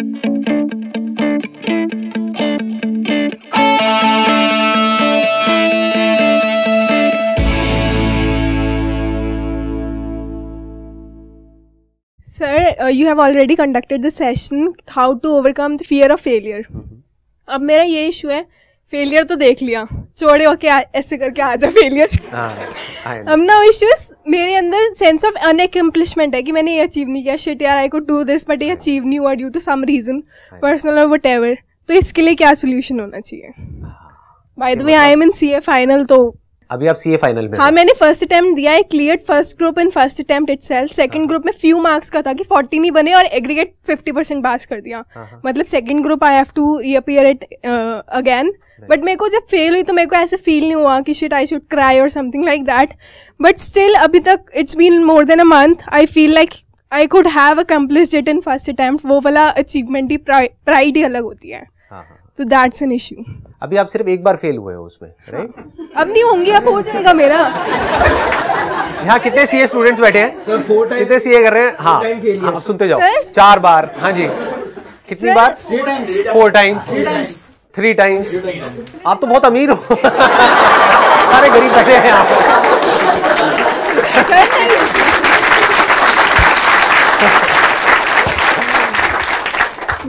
Sir you have already conducted the session how to overcome the fear of failure अब मेरा ये issue है failure तो देख लिया चौड़े होके ऐसे करके आ जा फेलियर हम ना इश्यूज मेरे अंदर सेंस ऑफ अनएकम्प्लिशमेंट है कि मैंने ये अचीव नहीं किया शिट यार I could do this but ये अचीव नहीं हुआ due to some reason personal और वट एवर तो इसके लिए क्या सोल्यूशन होना चाहिए by the way I am in C A final तो अभी आप सीए फाइनल में हाँ मैंने फर्स्ट अटेम्प्ट दिया है clear first group in first attempt itself second group में फ्यू मार्क्स का था कि फोर्टीन ही बने और एग्रीगेट फिफ्टी परसेंट पास कर दिया हाँ, हाँ। मतलब second group I have to reappear it again but मेरे को जब फेल हुई तो मेरे को ऐसे फील नहीं हुआ कि शिट आई शुड क्राई और something like that but still अभी तक it's been more than a month I feel like I could have accomplish it in first attempt वो वाला अचीवमेंट ही प्राइड ही अलग होती है हाँ, हाँ. तो दैट्स एन इश्यू अभी आप सिर्फ एक बार फेल हुए हो उसमें राइट अब नहीं होंगी अब हो जाएगा मेरा यहाँ कितने सीए स्टूडेंट्स बैठे हैं सर फोर टाइम कितने सीए कर रहे हैं हाँ हाँ आप सुनते जाओ सर? चार बार हाँ जी कितनी बार फोर टाइम्स थ्री टाइम्स आप तो बहुत अमीर हो सारे गरीब बैठे हैं आप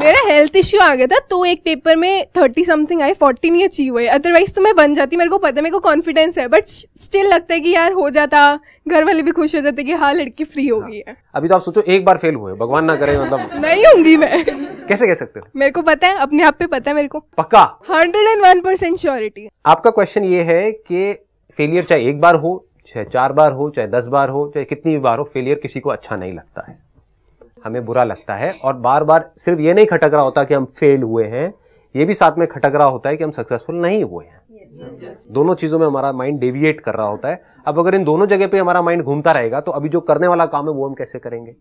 मेरा हेल्थ इश्यू आ गया था तो एक पेपर में थर्टी समथिंग आई फोर्टी नहीं अचीव हुई अदरवाइज तो मैं बन जाती मेरे को पता मेरे को कॉन्फिडेंस है बट स्टिल लगता है कि यार हो जाता घर वाले भी खुश हो जाते कि हाँ लड़की फ्री हो गई है अभी तो आप सोचो एक बार फेल हुए भगवान ना करे मतलब नहीं होंगी मैं कैसे कह सकते हो मेरे को पता है अपने आप पे पता है मेरे को पक्का hundred and one percent surety आपका क्वेश्चन ये है कि फेलियर चाहे एक बार हो चाहे चार बार हो चाहे दस बार हो चाहे कितनी भी बार हो फेलियर किसी को अच्छा नहीं लगता है हमें बुरा लगता है और बार बार सिर्फ ये नहीं खटक रहा होता कि हम फेल हुए हैं ये भी साथ में खटक रहा होता है कि हम सक्सेसफुल नहीं हुए हैं दोनों चीजों में हमारा माइंड डेविएट कर रहा होता है अब अगर इन दोनों जगह पे हमारा माइंड घूमता रहेगा तो अभी जो करने वाला काम है वो हम कैसे करेंगे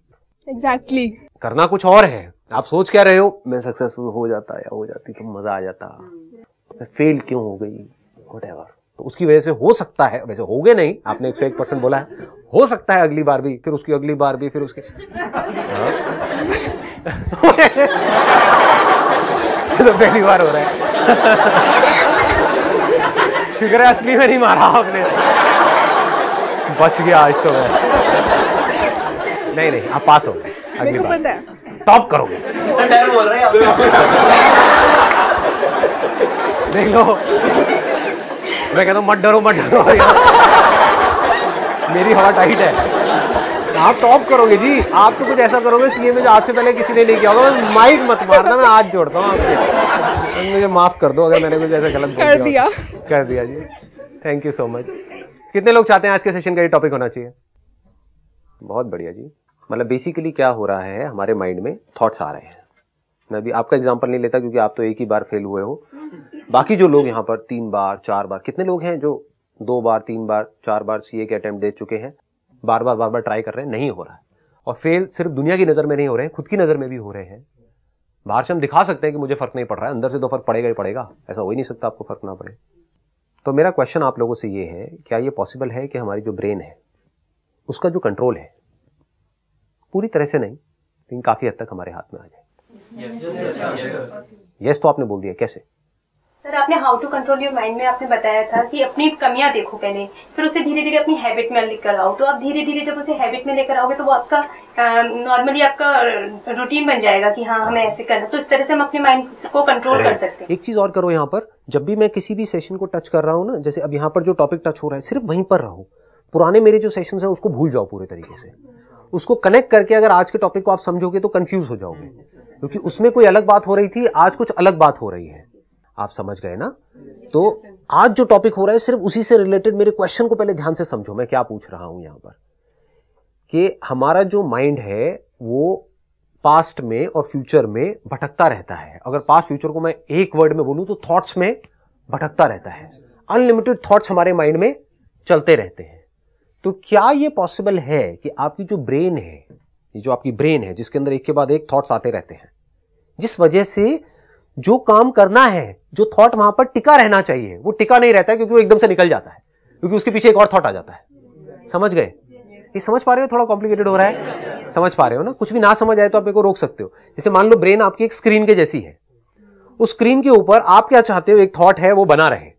एग्जैक्टली exactly. करना कुछ और है आप सोच क्या रहे हो मैं सक्सेसफुल हो जाता या हो जाती तो मजा आ जाता फेल hmm. क्यों हो गई वट तो उसकी वजह से हो सकता है वैसे हो गए नहीं आपने एक सौ एक परसेंट बोला है हो सकता है अगली बार भी फिर उसकी अगली बार भी फिर उसके हाँ? तो पहली बार हो रहा है फिक्र असली में नहीं मारा आपने बच गया आज तो मैं नहीं नहीं आप पास हो गए अगली बार टॉप करोगे देख लो मैं कहता हूँ मत डरो मत डरो मेरी हवा टाइट है आप टॉप करोगे जी आप तो कुछ ऐसा करोगे सीएम में जो आज से पहले किसी ने नहीं किया होगा माइक मत मारना मैं आज जोड़ता हूँ आपके तो मुझे माफ़ कर दो अगर मैंने कुछ ऐसा गलत कर दिया कर दिया जी थैंक यू सो मच कितने लोग चाहते हैं आज के सेशन का ये टॉपिक होना चाहिए बहुत बढ़िया जी मतलब बेसिकली क्या हो रहा है हमारे माइंड में थॉट्स आ रहे हैं मैं भी आपका एग्जाम्पल नहीं लेता क्योंकि आप तो एक ही बार फेल हुए हो बाकी जो लोग यहाँ पर तीन बार चार बार कितने लोग हैं जो दो बार तीन बार चार बार सी ए के अटैम्प्ट दे चुके हैं बार बार बार बार ट्राई कर रहे हैं नहीं हो रहा है और फेल सिर्फ दुनिया की नज़र में नहीं हो रहे हैं खुद की नज़र में भी हो रहे हैं बाहर से हम दिखा सकते हैं कि मुझे फ़र्क नहीं पड़ रहा है अंदर से तो फर्क पड़ेगा ही पड़ेगा ऐसा हो ही नहीं सकता आपको फ़र्क ना पड़े तो मेरा क्वेश्चन आप लोगों से ये है क्या ये पॉसिबल है कि हमारी जो ब्रेन है उसका जो कंट्रोल है पूरी तरह से नहीं लेकिन काफ़ी हद तक हमारे हाथ में आ जाए यस yes, yes, yes, तो आपने बोल दिया कैसे सर आपने how to control your mind में आपने बताया था कि अपनी कमियां देखो पहले फिर उसे धीरे धीरे अपनी हैबिट में लेकर आओ तो आप धीरे धीरे जब उसे हैबिट में लेकर आओगे तो वो आपका नॉर्मली आपका रूटीन बन जाएगा कि हाँ हमें ऐसे करना तो इस तरह से हम अपने माइंड को कंट्रोल कर सकते हैं एक चीज और करो यहाँ पर जब भी मैं किसी भी सेशन को टच कर रहा हूँ ना जैसे अब यहाँ पर जो टॉपिक टच हो रहा है सिर्फ वहीं पर रहो पुराने मेरे जो सेशन है उसको भूल जाओ पूरे तरीके से उसको कनेक्ट करके अगर आज के टॉपिक को आप समझोगे तो कंफ्यूज हो जाओगे क्योंकि उसमें कोई अलग बात हो रही थी आज कुछ अलग बात हो रही है आप समझ गए ना तो आज जो टॉपिक हो रहा है सिर्फ उसी से रिलेटेड मेरे क्वेश्चन को पहले ध्यान से समझो मैं क्या पूछ रहा हूं यहां पर कि हमारा जो माइंड है वो पास्ट में और फ्यूचर में भटकता रहता है अगर पास्ट फ्यूचर को मैं एक वर्ड में बोलूं तो थॉट्स में भटकता रहता है अनलिमिटेड थॉट्स हमारे माइंड में चलते रहते हैं तो क्या ये पॉसिबल है कि आपकी जो ब्रेन है ये जो आपकी ब्रेन है जिसके अंदर एक के बाद एक थॉट्स आते रहते हैं जिस वजह से जो काम करना है जो थॉट वहां पर टिका रहना चाहिए वो टिका नहीं रहता है क्योंकि वो एकदम से निकल जाता है क्योंकि उसके पीछे एक और थॉट आ जाता है समझ गए ये समझ पा रहे हो थोड़ा कॉम्प्लिकेटेड हो रहा है समझ पा रहे हो ना कुछ भी ना समझ आए तो आप को रोक सकते हो जैसे मान लो ब्रेन आपकी एक स्क्रीन के जैसी है उस स्क्रीन के ऊपर आप क्या चाहते हो एक थॉट है वो बना रहे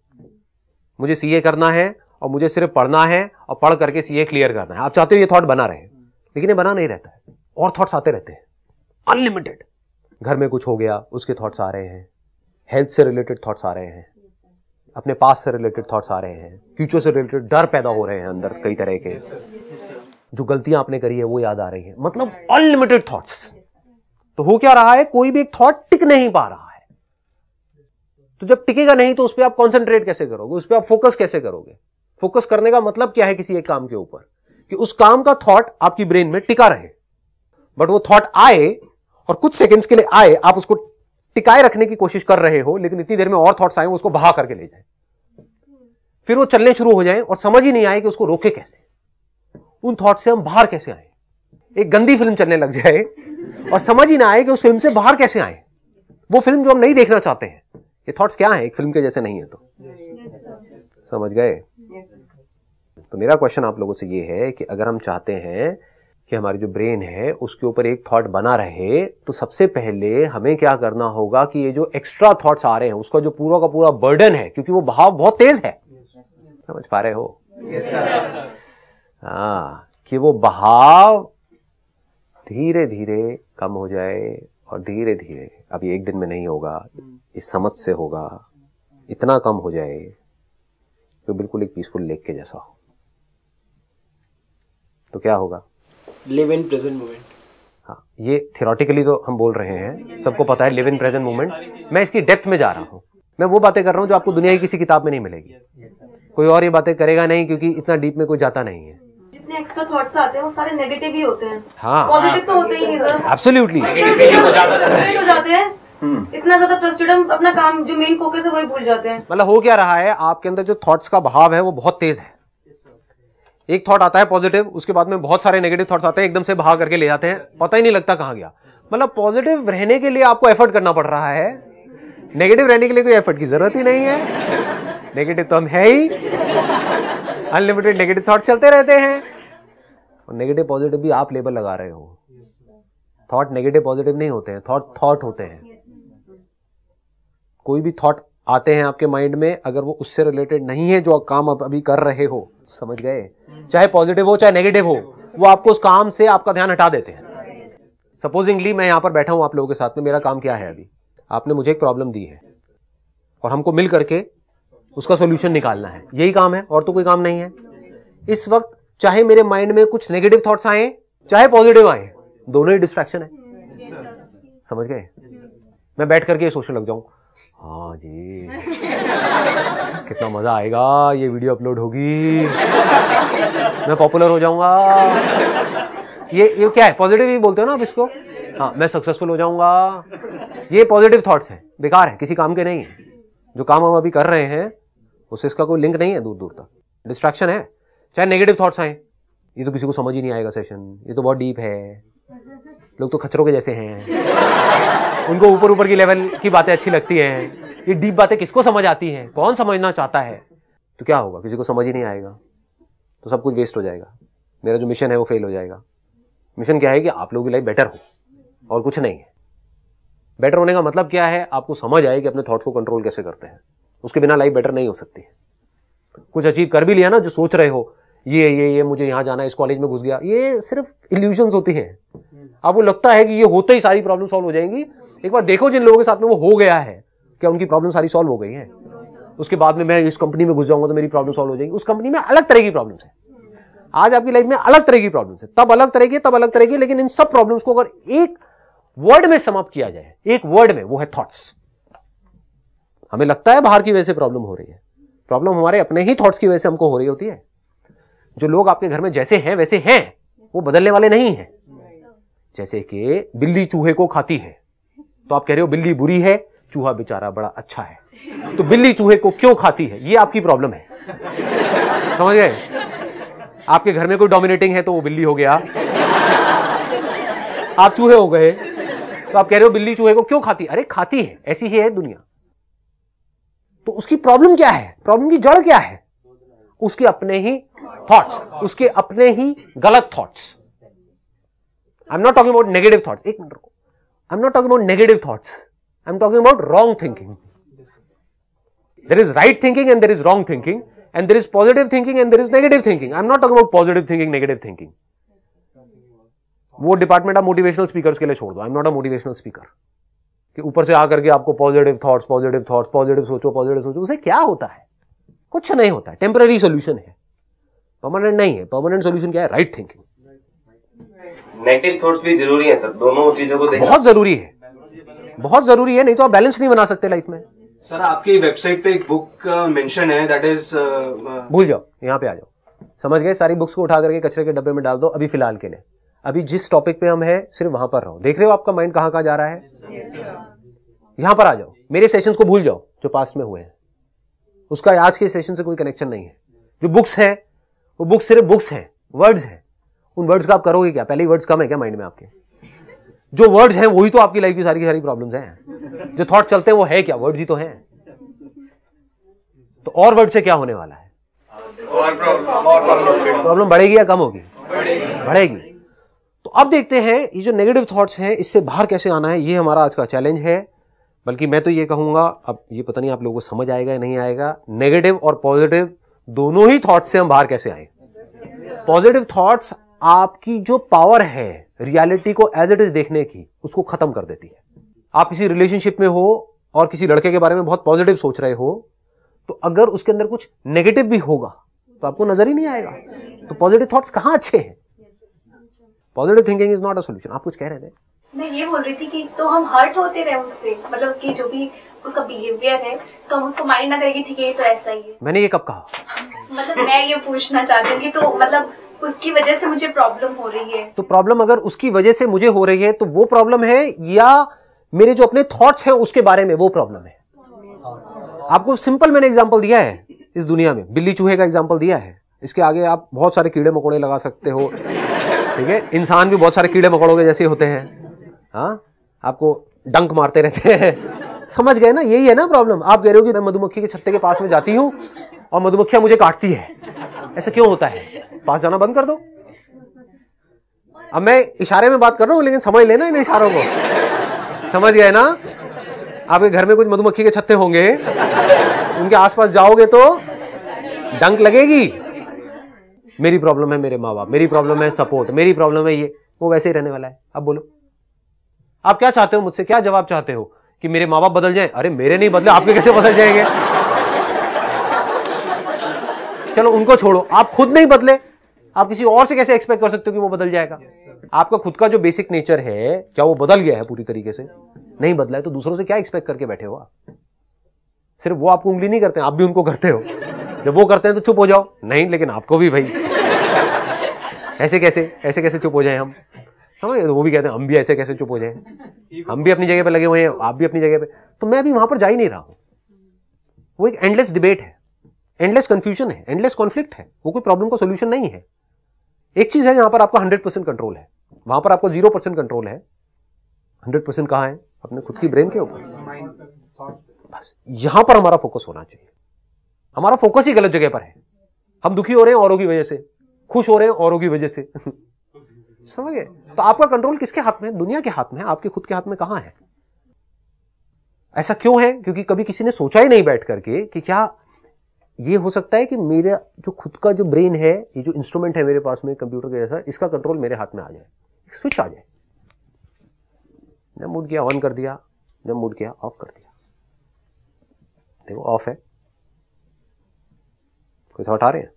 मुझे सीए करना है और मुझे सिर्फ पढ़ना है और पढ़ करके सीए क्लियर करना है आप चाहते हो ये थॉट बना रहे लेकिन ये बना नहीं रहता है और थॉट्स आते रहते हैं अनलिमिटेड घर में कुछ हो गया उसके थॉट्स आ रहे हैं हेल्थ से रिलेटेड थॉट्स आ रहे हैं अपने पास से रिलेटेड थॉट्स आ रहे हैं फ्यूचर से रिलेटेड डर पैदा हो रहे हैं अंदर कई तरह के जो गलतियां आपने करी है वो याद आ रही है मतलब अनलिमिटेड थॉट्स तो हो क्या रहा है कोई भी एक थॉट टिक नहीं पा रहा है तो जब टिकेगा नहीं तो उस पर आप कॉन्सेंट्रेट कैसे करोगे उस पर आप फोकस कैसे करोगे फोकस करने का मतलब क्या है किसी एक काम के ऊपर कि उस काम का थॉट आपकी ब्रेन में टिका रहे बट वो थॉट आए और कुछ सेकंड्स के लिए आए आप उसको टिकाए रखने की कोशिश कर रहे हो लेकिन इतनी देर में और थॉट्स आए उसको बहा करके ले जाए फिर वो चलने शुरू हो जाए और समझ ही नहीं आए कि उसको रोके कैसे उन थॉट से हम बाहर कैसे आए एक गंदी फिल्म चलने लग जाए और समझ ही ना आए कि उस फिल्म से बाहर कैसे आए वो फिल्म जो हम नहीं देखना चाहते हैं ये थॉट्स क्या है एक फिल्म के जैसे नहीं है तो yes, समझ गए yes, तो मेरा क्वेश्चन आप लोगों से ये है कि अगर हम चाहते हैं कि हमारी जो ब्रेन है उसके ऊपर एक थॉट बना रहे तो सबसे पहले हमें क्या करना होगा कि ये जो एक्स्ट्रा थॉट्स आ रहे हैं उसका जो पूरा का पूरा बर्डन है क्योंकि वो भाव बहुत तेज है समझ पा रहे हो हाँ कि वो बहाव धीरे धीरे कम हो जाए और धीरे धीरे अब ये एक दिन में नहीं होगा इस समझ से होगा इतना कम हो जाए तो बिल्कुल एक पीसफुल लेक के जैसा हो तो क्या होगा लिव इन प्रेजेंट मोमेंट हाँ ये थियोरटिकली तो हम बोल रहे हैं सबको पता है लिव इन प्रेजेंट मोमेंट मैं इसकी डेप्थ में जा रहा हूँ मैं वो बातें कर रहा हूँ जो आपको दुनिया की किसी किताब में नहीं मिलेगी कोई और ये बातें करेगा नहीं क्योंकि इतना डीप में कोई जाता नहीं है जितने एक्स्ट्रा थॉट्स आते हैं वो सारे नेगेटिव ही होते हैं हाँ पॉजिटिव तो होते ही नहीं सर एब्सोल्युटली हो इतना ज्यादा हम अपना काम जो मेन फोकस है वही भूल जाते हैं मतलब हो क्या रहा है आपके अंदर जो थॉट्स का भाव है वो बहुत तेज है एक थॉट आता है पॉजिटिव उसके बाद में बहुत सारे नेगेटिव थॉट्स आते हैं एकदम से भाग करके ले जाते हैं पता ही नहीं लगता कहाँ गया मतलब पॉजिटिव रहने के लिए आपको एफर्ट करना पड़ रहा है नेगेटिव रहने के लिए कोई एफर्ट की जरूरत ही नहीं है नेगेटिव तो हम है ही अनलिमिटेड नेगेटिव थॉट चलते रहते हैं और नेगेटिव पॉजिटिव भी आप लेबल लगा रहे हो थॉट नेगेटिव पॉजिटिव नहीं होते हैं थॉट थॉट होते हैं कोई भी थॉट आते हैं आपके माइंड में अगर वो उससे रिलेटेड नहीं है जो काम आप अभी कर रहे हो समझ गए चाहे पॉजिटिव हो चाहे नेगेटिव हो वो आपको उस काम से आपका ध्यान हटा देते हैं सपोजिंगली मैं यहां पर बैठा हूं आप लोगों के साथ में मेरा काम क्या है अभी आपने मुझे एक प्रॉब्लम दी है और हमको मिल करके उसका सोल्यूशन निकालना है यही काम है और तो कोई काम नहीं है इस वक्त चाहे मेरे माइंड में कुछ नेगेटिव थॉट्स आए चाहे पॉजिटिव आए दोनों ही डिस्ट्रैक्शन है समझ गए मैं बैठ करके सोचने लग जाऊं हाँ जी कितना मज़ा आएगा ये वीडियो अपलोड होगी मैं पॉपुलर हो जाऊंगा ये ये क्या है पॉजिटिव ही बोलते हो ना आप इसको हाँ मैं सक्सेसफुल हो जाऊंगा ये पॉजिटिव थॉट्स हैं बेकार है किसी काम के नहीं है जो काम हम अभी कर रहे हैं उससे इसका कोई लिंक नहीं है दूर दूर तक डिस्ट्रैक्शन है चाहे नेगेटिव थॉट्स आए ये तो किसी को समझ ही नहीं आएगा सेशन ये तो बहुत डीप है लोग तो खचरों के जैसे हैं उनको ऊपर ऊपर की लेवल की बातें अच्छी लगती हैं ये डीप बातें किसको समझ आती हैं कौन समझना चाहता है तो क्या होगा किसी को समझ ही नहीं आएगा तो सब कुछ वेस्ट हो जाएगा मेरा जो मिशन है वो फेल हो जाएगा मिशन क्या है कि आप लोगों की लाइफ बेटर हो और कुछ नहीं है बेटर होने का मतलब क्या है आपको समझ आए कि अपने थॉट्स को कंट्रोल कैसे करते हैं उसके बिना लाइफ बेटर नहीं हो सकती है कुछ अचीव कर भी लिया ना जो सोच रहे हो ये ये ये मुझे यहाँ जाना है इस कॉलेज में घुस गया ये सिर्फ इल्यूजन होती है आपको लगता है कि ये होते ही सारी प्रॉब्लम सॉल्व हो जाएंगी एक बार देखो जिन लोगों के साथ में वो हो गया है क्या उनकी प्रॉब्लम सारी सॉल्व हो गई है उसके बाद में मैं इस कंपनी में घुस जाऊंगा तो मेरी प्रॉब्लम सॉल्व हो जाएगी उस कंपनी में अलग तरह की प्रॉब्लम है आज आपकी लाइफ में अलग तरह की प्रॉब्लम है तब अलग तरह की तब अलग तरह की लेकिन इन सब प्रॉब्लम को अगर एक वर्ड में समाप्त किया जाए एक वर्ड में वो है थॉट्स हमें लगता है बाहर की वजह से प्रॉब्लम हो रही है प्रॉब्लम हमारे अपने ही थॉट्स की वजह से हमको हो रही होती है जो लोग आपके घर में जैसे हैं वैसे हैं वो बदलने वाले नहीं हैं जैसे कि बिल्ली चूहे को खाती है तो आप कह रहे हो बिल्ली बुरी है चूहा बेचारा बड़ा अच्छा है तो बिल्ली चूहे को क्यों खाती है ये आपकी प्रॉब्लम है समझ गए आपके घर में कोई डोमिनेटिंग है तो वो बिल्ली हो गया आप चूहे हो गए तो आप कह रहे हो बिल्ली चूहे को क्यों खाती अरे खाती है ऐसी ही है दुनिया तो उसकी प्रॉब्लम क्या है प्रॉब्लम की जड़ क्या है उसके अपने ही थॉट्स उसके अपने ही गलत thoughts I am not talking about negative thoughts एक मिनट रुको I'm not talking about negative thoughts. I'm talking about wrong thinking. There is right thinking and there is wrong thinking, and there is positive thinking and there is negative thinking. I'm not talking about positive thinking, negative thinking. वो department आप motivational speaker के लिए छोड़ दो I am not a motivational speaker कि ऊपर से आकर के आपको positive thoughts positive thoughts positive सोचो पॉजिटिव सोचो उसे क्या होता है कुछ नहीं होता है टेम्पररी सोल्यूशन है परमानेंट नहीं है परमानेंट सोल्यूशन क्या है right right thinking negative thoughts भी जरूरी है सर दोनों चीजों को बहुत जरूरी है बहुत जरूरी है नहीं तो आप बैलेंस नहीं बना सकते लाइफ में सर आपकी वेबसाइट पे एक बुक मेंशन है दैट इज uh, uh, भूल जाओ यहाँ पे आ जाओ समझ गए सारी बुक्स को उठा करके कचरे के डब्बे में डाल दो अभी फिलहाल के लिए अभी जिस टॉपिक पे हम हैं सिर्फ वहां पर रहो देख रहे हो आपका माइंड कहाँ कहाँ जा रहा है yes, यहाँ पर आ जाओ मेरे सेशंस को भूल जाओ जो पास में हुए हैं उसका आज के सेशन से कोई कनेक्शन नहीं है जो बुक्स हैं वो बुक्स सिर्फ बुक्स हैं वर्ड्स हैं उन वर्ड्स का आप करोगे क्या पहले ही वर्ड्स कम है क्या माइंड में आपके जो वर्ड्स हैं वही तो आपकी लाइफ की सारी की सारी प्रॉब्लम्स हैं जो थॉट चलते हैं वो है क्या वर्ड्स ही तो हैं तो और वर्ड से क्या होने वाला है प्रॉब्लम बढ़ेगी या कम होगी बढ़ेगी तो अब देखते हैं ये जो नेगेटिव थॉट्स हैं इससे बाहर कैसे आना है ये हमारा आज का चैलेंज है बल्कि मैं तो ये कहूंगा अब ये पता नहीं आप लोगों को समझ आएगा या नहीं आएगा नेगेटिव और पॉजिटिव दोनों ही थॉट्स से हम बाहर कैसे आए पॉजिटिव थॉट्स आपकी जो पावर है रियलिटी को एज इट इज देखने की उसको खत्म कर देती है आप किसी रिलेशनशिप में हो और किसी लड़के के बारे में बहुत पॉजिटिव सोच रहे हो तो अगर उसके अंदर कुछ नेगेटिव भी होगा तो आपको नजर ही नहीं आएगा तो पॉजिटिव थॉट्स कहां अच्छे हैं positive thinking is not a solution आप कुछ कह रहे थे मैं ये बोल रही थी कि तो हम हर्ट होते रहे उससे मतलब उसकी जो भी उसका बिहेवियर है तो हम उसको माइंड ना करेंगे ठीक है ये तो ऐसा ही है मैंने ये कब कहा मतलब मैं ये पूछना चाहती हूँ कि तो मतलब उसकी वजह से मुझे प्रॉब्लम हो रही है तो प्रॉब्लम अगर उसकी वजह से मुझे हो रही है तो वो प्रॉब्लम है या मेरे जो अपने थॉट्स हैं उसके बारे में वो प्रॉब्लम है आपको सिंपल मैंने एग्जांपल दिया है इस दुनिया में बिल्ली चूहे का एग्जांपल दिया है इसके आगे आप बहुत सारे कीड़े मकोड़े लगा सकते हो ठीक है इंसान भी बहुत सारे कीड़े मकोड़ों के जैसे होते हैं हाँ आपको डंक मारते रहते हैं समझ गए ना यही है ना प्रॉब्लम आप कह रहे हो कि मैं मधुमक्खी के छत्ते के पास में जाती हूँ और मधुमक्खियां मुझे काटती है ऐसा क्यों होता है पास जाना बंद कर दो अब मैं इशारे में बात कर रहा हूं लेकिन समझ लेना इन इशारों को समझ गए ना आपके घर में कुछ मधुमक्खी के छत्ते होंगे उनके आसपास जाओगे तो डंक लगेगी मेरी प्रॉब्लम है मेरे माँ बाप मेरी प्रॉब्लम है सपोर्ट मेरी प्रॉब्लम है ये वो वैसे ही रहने वाला है अब बोलो आप क्या चाहते हो मुझसे क्या जवाब चाहते हो कि मेरे माँ बाप बदल जाए अरे मेरे नहीं बदले आपके कैसे बदल जाएंगे चलो उनको छोड़ो आप खुद नहीं बदले आप किसी और से कैसे एक्सपेक्ट कर सकते हो कि वो बदल जाएगा yes, आपका खुद का जो बेसिक नेचर है क्या वो बदल गया है पूरी तरीके से नहीं बदला है तो दूसरों से क्या एक्सपेक्ट करके बैठे हो आप सिर्फ वो आपको उंगली नहीं करते आप भी उनको करते हो जब वो करते हैं तो चुप हो जाओ नहीं लेकिन आपको भी भाई ऐसे कैसे ऐसे कैसे चुप हो जाए हम हमें हाँ, वो भी कहते हैं हम भी ऐसे कैसे चुप हो जाए हम भी अपनी जगह पर लगे हुए हैं आप भी अपनी जगह पर तो मैं भी वहां पर जा ही नहीं रहा हूं वो एक एंडलेस डिबेट है एंडलेस कंफ्यूजन है एंडलेस कॉन्फ्लिक्ट है वो कोई प्रॉब्लम का सोल्यूशन नहीं है एक चीज है जहां पर आपका हंड्रेड परसेंट कंट्रोल है वहां पर आपको जीरो परसेंट कंट्रोल है हंड्रेड परसेंट कहाँ है अपने खुद की ब्रेन के ऊपर बस यहां पर हमारा फोकस होना चाहिए हमारा फोकस ही गलत जगह पर है हम दुखी हो रहे हैं औरों की वजह से खुश हो रहे हैं औरों की वजह से समझ तो आपका कंट्रोल किसके हाथ में है दुनिया के हाथ में है आपके खुद के हाथ में कहां है ऐसा क्यों है क्योंकि कभी किसी ने सोचा ही नहीं बैठ करके कि क्या ये हो सकता है कि मेरा जो खुद का जो ब्रेन है ये जो इंस्ट्रूमेंट है मेरे पास में कंप्यूटर के जैसा इसका कंट्रोल मेरे हाथ में आ जाए स्विच आ जाए जब मूड गया ऑन कर दिया जब मूड गया ऑफ कर दिया देखो ऑफ है कोई थॉट आ रहे हैं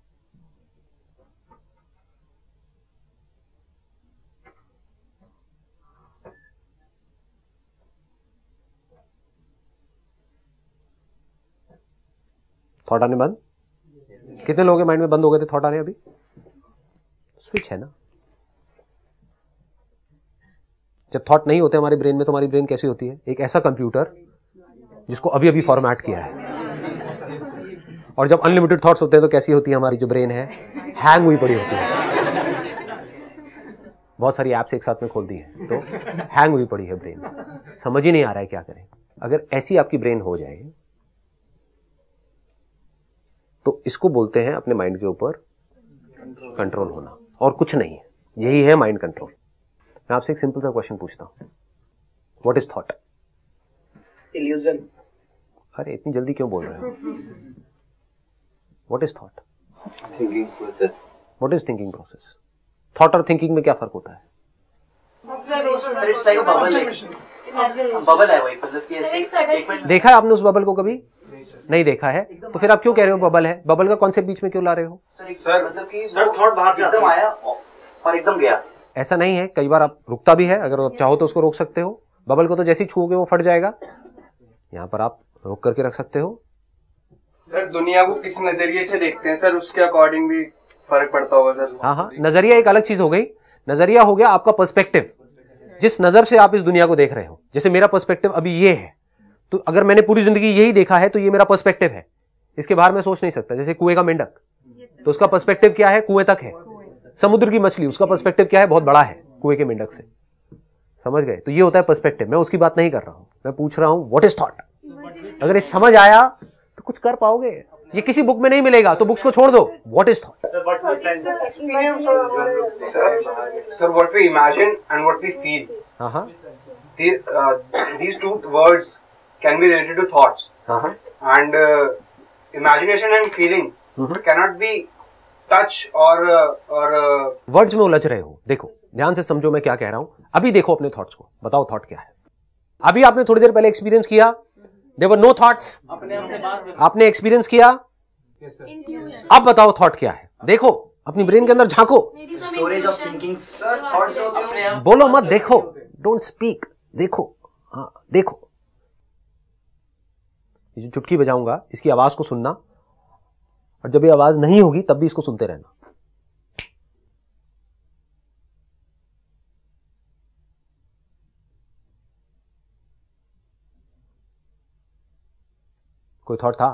थॉट आने बंद कितने लोगों के माइंड में बंद हो गए थे थॉट आने अभी स्विच है ना जब थॉट नहीं होते हमारे ब्रेन में तो हमारी ब्रेन कैसी होती है एक ऐसा कंप्यूटर जिसको अभी अभी फॉर्मेट किया है और जब अनलिमिटेड थॉट्स होते हैं तो कैसी होती है हमारी जो ब्रेन है हैंग हुई पड़ी होती है बहुत सारी ऐप्स एक साथ में खोल दी है तो हैंग हुई पड़ी है ब्रेन समझ ही नहीं आ रहा है क्या करें अगर ऐसी आपकी ब्रेन हो जाए तो इसको बोलते हैं अपने माइंड के ऊपर कंट्रोल होना और कुछ नहीं है यही है माइंड कंट्रोल मैं आपसे एक सिंपल सा क्वेश्चन पूछता हूं वॉट इज थॉट इल्यूजन अरे इतनी जल्दी क्यों बोल रहे हो what is thought thinking process what is thinking process thought और थिंकिंग में क्या फर्क होता है मतलब देखा है आपने उस बबल को कभी नहीं देखा है तो फिर आप क्यों कह रहे हो बबल है बबल का कॉन्सेप्ट बीच में क्यों ला रहे हो सर मतलब कि एकदम आया और एकदम गया ऐसा नहीं है कई बार आप रुकता भी है अगर आप चाहो तो उसको रोक सकते हो बबल को तो जैसे ही छूओगे वो फट जाएगा यहाँ पर आप रोक करके रख सकते हो सर दुनिया को किस नजरिए से देखते हैं सर उसके अकॉर्डिंग भी फर्क पड़ता होगा सर हाँ हाँ नजरिया एक अलग चीज हो गई नजरिया हो गया आपका पर्सपेक्टिव जिस नजर से आप इस दुनिया को देख रहे हो जैसे मेरा पर्सपेक्टिव अभी ये है तो अगर मैंने पूरी जिंदगी यही देखा है तो ये मेरा पर्सपेक्टिव है इसके बाहर मैं सोच नहीं सकता जैसे कुएं का मेंढक तो उसका पर्सपेक्टिव क्या है कुएं तक है समुद्र की मछली उसका पर्सपेक्टिव क्या है बहुत बड़ा है कुएं के मेंढक से समझ गए तो ये होता है पर्सपेक्टिव मैं उसकी बात नहीं कर रहा हूं मैं पूछ रहा हूं व्हाट इज थॉट अगर ये समझ आया तो कुछ कर पाओगे ये किसी बुक में नहीं मिलेगा तो बुक्स को छोड़ दो what is thought sir what we imagine and what we feel हां हां these two words can be related to thoughts and imagination and feeling imagination and feeling touch और और वर्ड्स में उलझ रहे हो देखो ध्यान से समझो मैं क्या कह रहा हूं अभी देखो अपने थॉट्स को बताओ थॉट क्या है अभी आपने थोड़ी देर पहले एक्सपीरियंस किया देर वर नो थॉट्स आपने एक्सपीरियंस किया अब बताओ थॉट क्या है देखो अपनी ब्रेन के अंदर झांको स्टोरेज ऑफ थिंकिंग बोलो मत देखो डोंट स्पीक देखो हाँ देखो ये जो चुटकी बजाऊंगा इसकी आवाज़ को सुनना और जब ये आवाज़ नहीं होगी तब भी इसको सुनते रहना कोई थॉट था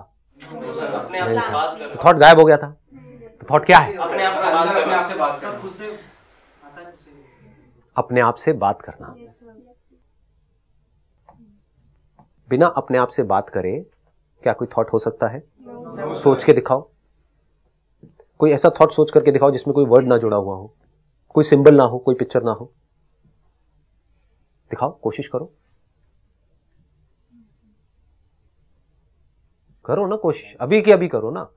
नहीं था तो थॉट गायब हो गया था तो थॉट क्या है अपने आप से बात करना बिना अपने आप से बात करे क्या कोई थॉट हो सकता है no. सोच के दिखाओ कोई ऐसा थॉट सोच करके दिखाओ जिसमें कोई वर्ड ना जुड़ा हुआ हो कोई सिंबल ना हो कोई पिक्चर ना हो दिखाओ कोशिश करो करो ना कोशिश अभी की अभी करो ना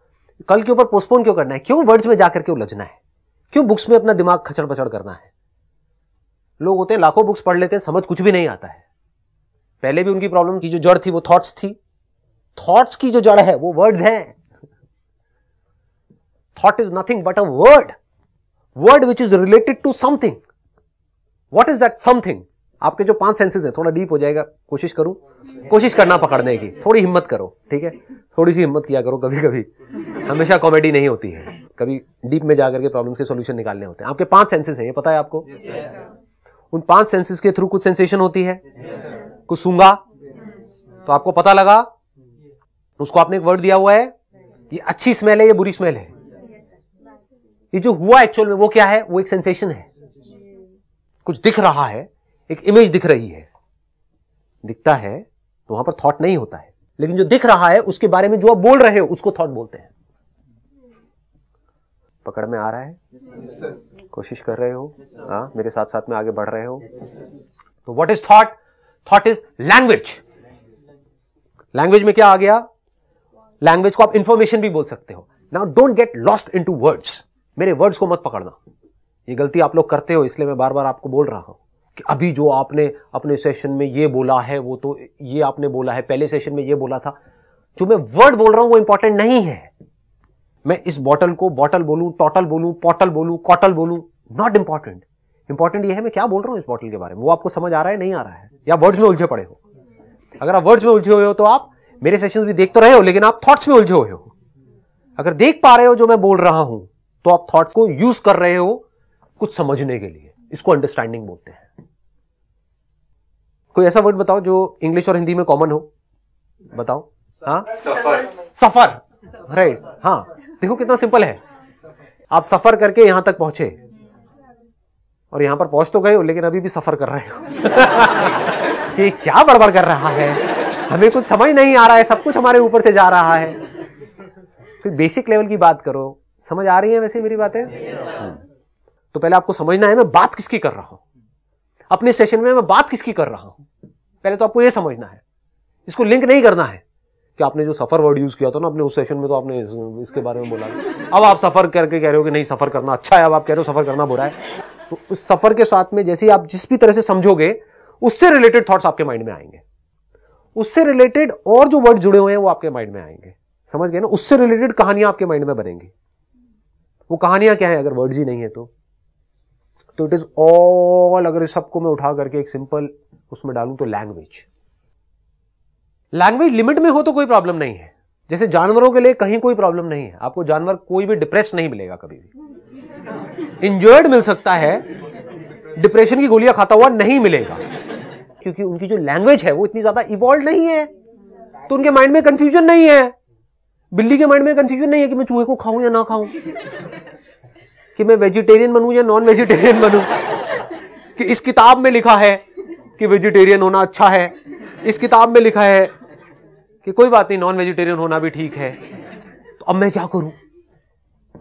कल के ऊपर पोस्टपोन क्यों करना है क्यों वर्ड्स में जाकर के उलझना है क्यों बुक्स में अपना दिमाग खचड़ पचड़ करना है लोग होते हैं लाखों बुक्स पढ़ लेते हैं समझ कुछ भी नहीं आता है पहले भी उनकी प्रॉब्लम की जो जड़ थी वो थॉट्स थी थॉट्स की जो जड़ है वो वर्ड्स हैं thought is nothing but a word word which is related to something what is that something आपके जो पांच सेंसेस है थोड़ा डीप हो जाएगा कोशिश करूं कोशिश करना पकड़ने की थोड़ी हिम्मत करो ठीक है थोड़ी सी हिम्मत किया करो कभी कभी हमेशा कॉमेडी नहीं होती है कभी डीप में जाकर के प्रॉब्लम्स के सोल्यूशन निकालने होते हैं आपके पांच सेंसेस हैं ये पता है आपको yes, उन पांच सेंसेस के थ्रू कुछ सेंसेशन होती है yes, कुसूंगा तो आपको पता लगा उसको आपने एक वर्ड दिया हुआ है ये अच्छी स्मेल है ये बुरी स्मेल है ये जो हुआ एक्चुअल में वो क्या है वो एक सेंसेशन है कुछ दिख रहा है एक इमेज दिख रही है दिखता है तो वहां पर थॉट नहीं होता है लेकिन जो दिख रहा है उसके बारे में जो आप बोल रहे हो उसको थॉट बोलते हैं पकड़ में आ रहा है कोशिश कर रहे हो हाँ मेरे साथ साथ में आगे बढ़ रहे हो तो what is thought thought is language language में क्या आ गया लैंग्वेज को आप इंफॉर्मेशन भी बोल सकते हो now don't get lost into words मेरे वर्ड्स को मत पकड़ना ये गलती आप लोग करते हो इसलिए मैं बार बार आपको बोल रहा हूं कि अभी जो आपने अपने सेशन में ये बोला है वो तो ये आपने बोला है पहले सेशन में ये बोला था जो मैं वर्ड बोल रहा हूं वो इंपॉर्टेंट नहीं है मैं इस बॉटल को बॉटल बोलूं टोटल बोलूं पॉटल बोलूं कॉटल बोलूं नॉट इंपॉर्टेंट इंपॉर्टेंट ये है मैं क्या बोल रहा हूं इस बॉटल के बारे में वो आपको समझ आ रहा है नहीं आ रहा है या वर्ड्स में उलझे पड़े हो अगर आप वर्ड्स में उलझे हुए हो तो आप मेरे सेशन भी देख तो रहे हो लेकिन आप थॉट्स में उलझे हुए हो अगर देख पा रहे हो जो मैं बोल रहा हूं तो आप थॉट्स को यूज कर रहे हो कुछ समझने के लिए इसको अंडरस्टैंडिंग बोलते हैं कोई ऐसा वर्ड बताओ जो इंग्लिश और हिंदी में कॉमन हो बताओ हाँ सफर सफर राइट हाँ देखो कितना सिंपल है आप सफर करके यहां तक पहुंचे और यहाँ पर पहुँच तो गए हो लेकिन अभी भी सफ़र कर रहे हो कि क्या बड़बड़ कर रहा है हमें कुछ समझ नहीं आ रहा है सब कुछ हमारे ऊपर से जा रहा है कोई बेसिक लेवल की बात करो समझ आ रही है वैसे मेरी बातें तो पहले आपको समझना है मैं बात किसकी कर रहा हूँ अपने सेशन में मैं बात किसकी कर रहा हूँ पहले तो आपको ये समझना है इसको लिंक नहीं करना है कि आपने जो सफर वर्ड यूज किया था ना अपने उस सेशन में तो आपने इसके बारे में बोला अब आप सफर करके कह रहे हो कि नहीं सफर करना अच्छा है अब आप कह रहे हो सफर करना बुरा है उस सफर के साथ में जैसे आप जिस भी तरह से समझोगे उससे रिलेटेड थॉट्स आपके माइंड में आएंगे उससे रिलेटेड और जो वर्ड जुड़े हुए हैं वो आपके माइंड में आएंगे समझ गए ना उससे रिलेटेड कहानियां आपके माइंड में बनेंगी वो कहानियां क्या है अगर वर्ड्स ही नहीं है तो तो इट इज ऑल अगर इस सबको मैं उठा करके एक सिंपल उसमें डालूं तो लैंग्वेज लैंग्वेज लिमिट में हो तो कोई प्रॉब्लम नहीं है जैसे जानवरों के लिए कहीं कोई प्रॉब्लम नहीं है आपको जानवर कोई भी डिप्रेस नहीं मिलेगा कभी भी इंजर्ड मिल सकता है डिप्रेशन की गोलियां खाता हुआ नहीं मिलेगा क्योंकि उनकी जो लैंग्वेज है वो इतनी ज्यादा इवॉल्व नहीं है तो उनके माइंड में कंफ्यूजन नहीं है बिल्ली के माइंड में कंफ्यूजन नहीं है कि मैं चूहे को खाऊं या ना खाऊं कि मैं वेजिटेरियन बनूं या नॉन वेजिटेरियन बनूं कि इस किताब में लिखा है कि वेजिटेरियन होना अच्छा है इस किताब में लिखा है कि कोई बात नहीं नॉन वेजिटेरियन होना भी ठीक है तो अब मैं क्या करूं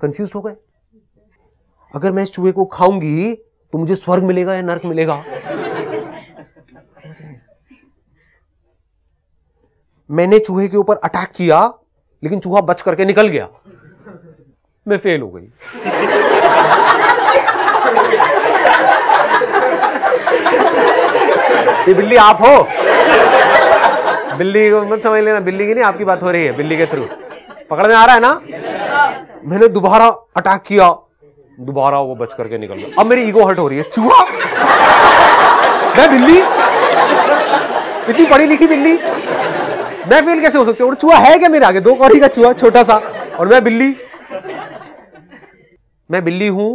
कंफ्यूज हो गए अगर मैं इस चूहे को खाऊंगी तो मुझे स्वर्ग मिलेगा या नर्क मिलेगा मैंने चूहे के ऊपर अटैक किया लेकिन चूहा बच करके निकल गया मैं फेल हो गई ये बिल्ली आप हो बिल्ली को मत समझ लेना बिल्ली की नहीं आपकी बात हो रही है बिल्ली के थ्रू पकड़ में आ रहा है ना मैंने दोबारा अटैक किया दोबारा वो बच करके निकल गया अब मेरी ईगो हट हो रही है चूहा मैं बिल्ली इतनी पढ़ी लिखी बिल्ली मैं फेल कैसे हो सकती हूँ और चूहा है क्या मेरे आगे दो कौड़ी का चूहा छोटा सा और मैं बिल्ली मैं बिल्ली हूं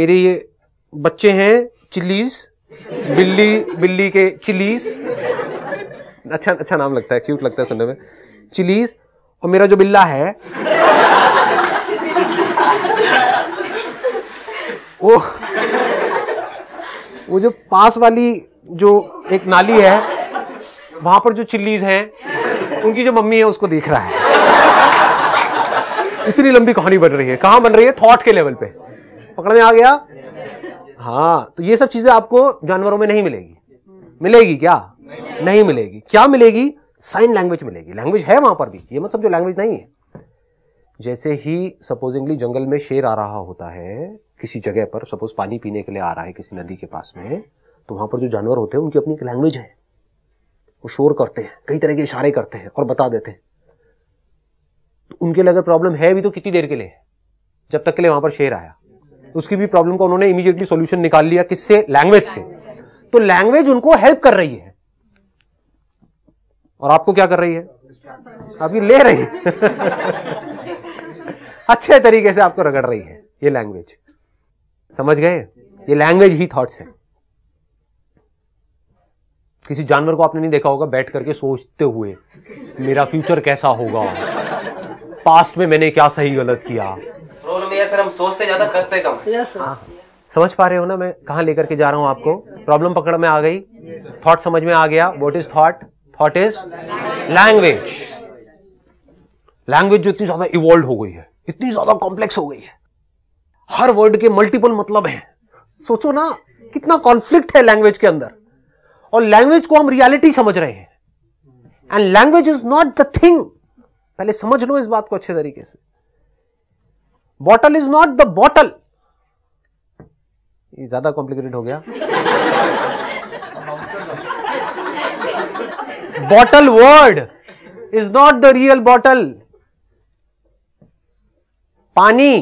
मेरे ये बच्चे हैं चिल्लीज बिल्ली बिल्ली के चिल्लीज अच्छा अच्छा नाम लगता है क्यूट लगता है सुनने में चिलीज और मेरा जो बिल्ला है वो वो जो पास वाली जो एक नाली है वहां पर जो चिल्लीज हैं उनकी जो मम्मी है उसको देख रहा है इतनी लंबी कहानी बन रही है कहां बन रही है थॉट के लेवल पे पकड़ में आ गया हाँ तो ये सब चीजें आपको जानवरों में नहीं मिलेगी मिलेगी क्या नहीं, नहीं मिलेगी क्या मिलेगी साइन लैंग्वेज मिलेगी लैंग्वेज है वहां पर भी ये मतलब जो लैंग्वेज नहीं है जैसे ही सपोजिंगली जंगल में शेर आ रहा होता है किसी जगह पर सपोज पानी पीने के लिए आ रहा है किसी नदी के पास में तो वहां पर जो जानवर होते हैं उनकी अपनी एक लैंग्वेज है वो शोर करते हैं कई तरह के इशारे करते हैं और बता देते हैं तो उनके लिए अगर प्रॉब्लम है भी तो कितनी देर के लिए जब तक के लिए वहां पर शेर आया उसकी भी प्रॉब्लम का उन्होंने इमीजिएटली सोल्यूशन निकाल लिया किससे लैंग्वेज से तो लैंग्वेज उनको हेल्प कर रही है और आपको क्या कर रही है अभी ले रही है अच्छे तरीके से आपको रगड़ रही है ये लैंग्वेज समझ गए ये लैंग्वेज ही थॉट्स है किसी जानवर को आपने नहीं देखा होगा बैठ करके सोचते हुए मेरा फ्यूचर कैसा होगा पास्ट में मैंने क्या सही गलत किया सर हम सोचते ज्यादा करते कम हाँ। समझ पा रहे हो ना मैं कहा लेकर के जा रहा हूं आपको प्रॉब्लम पकड़ में आ गई थॉट समझ में आ गया what is thought what is language language जो इतनी ज्यादा इवॉल्व हो गई है इतनी ज्यादा कॉम्प्लेक्स हो गई है हर वर्ड के मल्टीपल मतलब हैं सोचो ना कितना कॉन्फ्लिक्ट है लैंग्वेज के अंदर और लैंग्वेज को हम रियलिटी समझ रहे हैं and language is not the thing पहले समझ लो इस बात को अच्छे तरीके से bottle is not the bottle ये ज्यादा कॉम्प्लिकेटेड हो गया bottle word is not the real bottle पानी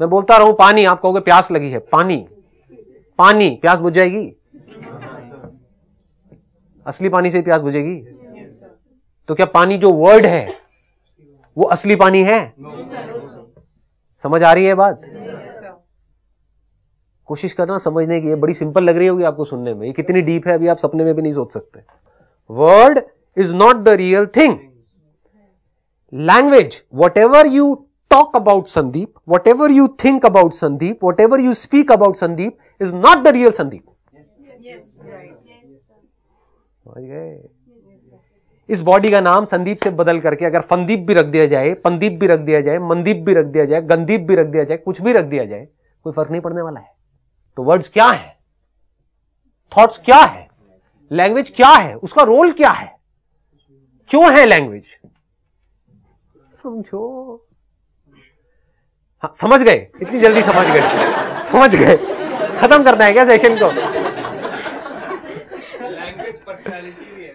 मैं बोलता रहूं पानी आप कहोगे प्यास लगी है पानी पानी प्यास बुझ जाएगी असली पानी से प्यास बुझेगी तो क्या पानी जो वर्ड है वो असली पानी है समझ आ रही है बात कोशिश करना समझने की ये बड़ी सिंपल लग रही होगी आपको सुनने में ये कितनी डीप है अभी आप सपने में भी नहीं सोच सकते Word is not the real thing. Language, whatever you talk about Sandeep, whatever you think about Sandeep, whatever you speak about Sandeep is not the real Sandeep. Yes, right. yes. इस बॉडी का नाम संदीप से बदल करके अगर फंदीप भी रख दिया जाए पंदीप भी रख दिया जाए मंदीप भी रख दिया जाए गंदीप भी रख दिया जाए कुछ भी रख दिया जाए कोई फर्क नहीं पड़ने वाला है तो वर्ड्स क्या है थॉट्स क्या है लैंग्वेज क्या है उसका रोल क्या है क्यों है लैंग्वेज समझो हाँ, समझ गए इतनी जल्दी समझ गए समझ गए खत्म करना है क्या सेशन को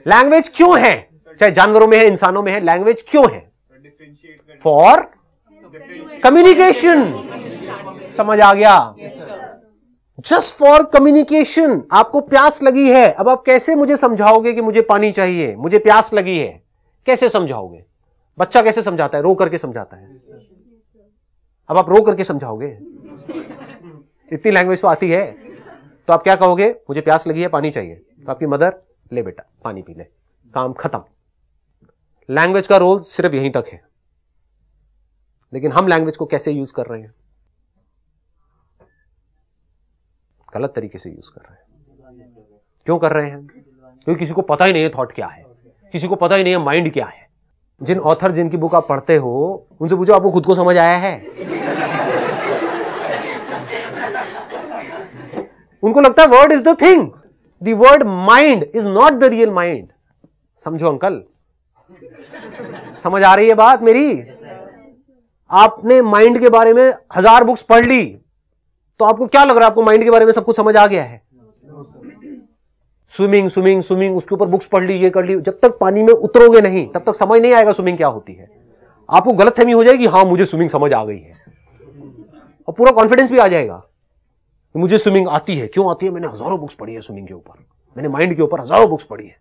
लैंग्वेज क्यों है चाहे जानवरों में है इंसानों में है लैंग्वेज क्यों है फॉर कम्युनिकेशन समझ आ गया yes, जस्ट फॉर कम्युनिकेशन आपको प्यास लगी है अब आप कैसे मुझे समझाओगे कि मुझे पानी चाहिए मुझे प्यास लगी है कैसे समझाओगे बच्चा कैसे समझाता है रो करके समझाता है अब आप रो करके समझाओगे इतनी लैंग्वेज तो आती है तो आप क्या कहोगे मुझे प्यास लगी है पानी चाहिए तो आपकी मदर ले बेटा पानी पी ले काम खत्म लैंग्वेज का रोल सिर्फ यहीं तक है लेकिन हम लैंग्वेज को कैसे यूज कर रहे हैं गलत तरीके से यूज कर रहे हैं क्यों कर रहे हैं क्योंकि किसी को पता ही नहीं है थॉट क्या है किसी को पता ही नहीं है माइंड क्या है जिन ऑथर जिनकी बुक आप पढ़ते हो उनसे पूछो आपको खुद को समझ आया है उनको लगता है word is the thing word mind is not the real mind समझो अंकल समझ आ रही है बात मेरी आपने माइंड के बारे में हजार बुक्स पढ़ ली तो आपको क्या लग रहा है आपको माइंड के बारे में सब कुछ समझ आ गया है स्विमिंग स्विमिंग स्विमिंग उसके ऊपर बुक्स पढ़ ली ये कर ली जब तक पानी में उतरोगे नहीं तब तक समझ नहीं आएगा स्विमिंग क्या होती है आपको फहमी हो जाएगी हाँ मुझे स्विमिंग समझ आ गई है और पूरा कॉन्फिडेंस भी आ जाएगा मुझे स्विमिंग आती है क्यों आती है मैंने हजारों बुक्स पढ़ी है स्विमिंग के ऊपर मैंने माइंड के ऊपर हजारों बुक्स पढ़ी है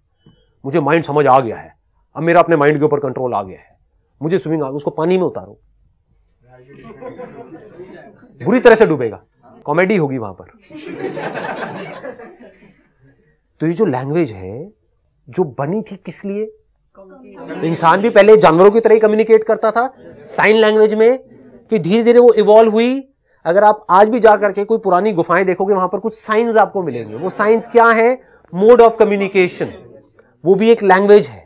मुझे माइंड समझ आ गया है अब मेरा अपने माइंड के ऊपर कंट्रोल आ गया है मुझे स्विमिंग आ गई उसको पानी में उतारो बुरी तरह से डूबेगा कॉमेडी होगी वहां पर तो ये जो लैंग्वेज है जो बनी थी किस लिए इंसान भी पहले जानवरों की तरह ही कम्युनिकेट करता था साइन लैंग्वेज में फिर धीरे धीरे वो इवॉल्व हुई अगर आप आज भी जाकर के कोई पुरानी गुफाएं देखोगे वहां पर कुछ साइंस आपको मिलेंगे वो साइंस क्या है मोड ऑफ कम्युनिकेशन वो भी एक लैंग्वेज है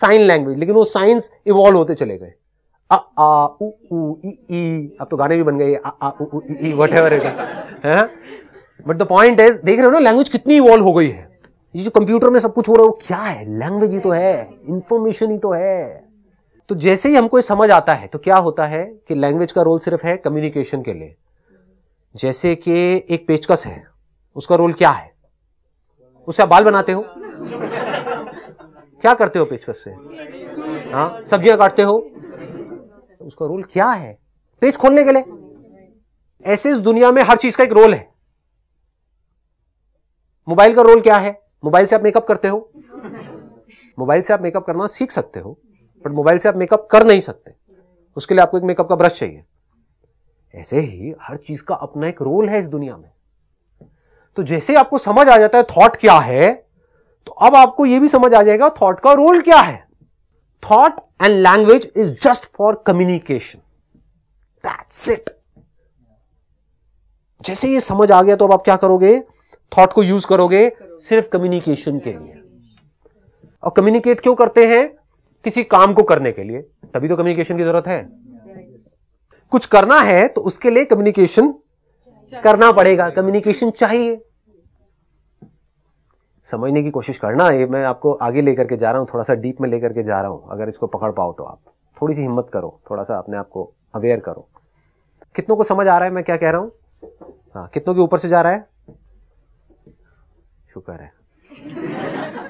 साइन लैंग्वेज लेकिन वो साइंस इवॉल्व होते चले गए आ आ उ उ इ इ अब तो गाने भी बन गए आ आ उ उ इ इ वट एवर इट है बट द पॉइंट इज देख रहे हो ना लैंग्वेज कितनी इवॉल्व हो गई है ये जो कंप्यूटर में सब कुछ हो रहा है वो क्या है लैंग्वेज ही तो है इंफॉर्मेशन ही तो है तो जैसे ही हमको ये समझ आता है तो क्या होता है कि लैंग्वेज का रोल सिर्फ है कम्युनिकेशन के लिए जैसे कि एक पेचकस है उसका रोल क्या है उसे आप बाल बनाते हो क्या करते हो पेचकस से हाँ सब्जियां काटते हो उसका रोल क्या है पेज खोलने के लिए ऐसे इस दुनिया में हर चीज का एक रोल है मोबाइल का रोल क्या है मोबाइल से आप मेकअप करते हो मोबाइल से आप मेकअप करना सीख सकते हो बट मोबाइल से आप मेकअप कर नहीं सकते उसके लिए आपको एक मेकअप का ब्रश चाहिए ऐसे ही हर चीज का अपना एक रोल है इस दुनिया में तो जैसे आपको समझ आ जाता है थॉट क्या है तो अब आपको यह भी समझ आ जाएगा थॉट का रोल क्या है thought and language is just for communication. That's it. जैसे ये समझ आ गया तो अब आप क्या करोगे थॉट को यूज करोगे सिर्फ कम्युनिकेशन के लिए और कम्युनिकेट क्यों करते हैं किसी काम को करने के लिए तभी तो कम्युनिकेशन की जरूरत है कुछ करना है तो उसके लिए कम्युनिकेशन करना पड़ेगा कम्युनिकेशन चाहिए समझने की कोशिश करना ये मैं आपको आगे लेकर के जा रहा हूँ थोड़ा सा डीप में लेकर के जा रहा हूँ अगर इसको पकड़ पाओ तो आप थोड़ी सी हिम्मत करो थोड़ा सा अपने आप को अवेयर करो कितनों को समझ आ रहा है मैं क्या कह रहा हूँ हाँ कितनों के ऊपर से जा रहा है शुक्र है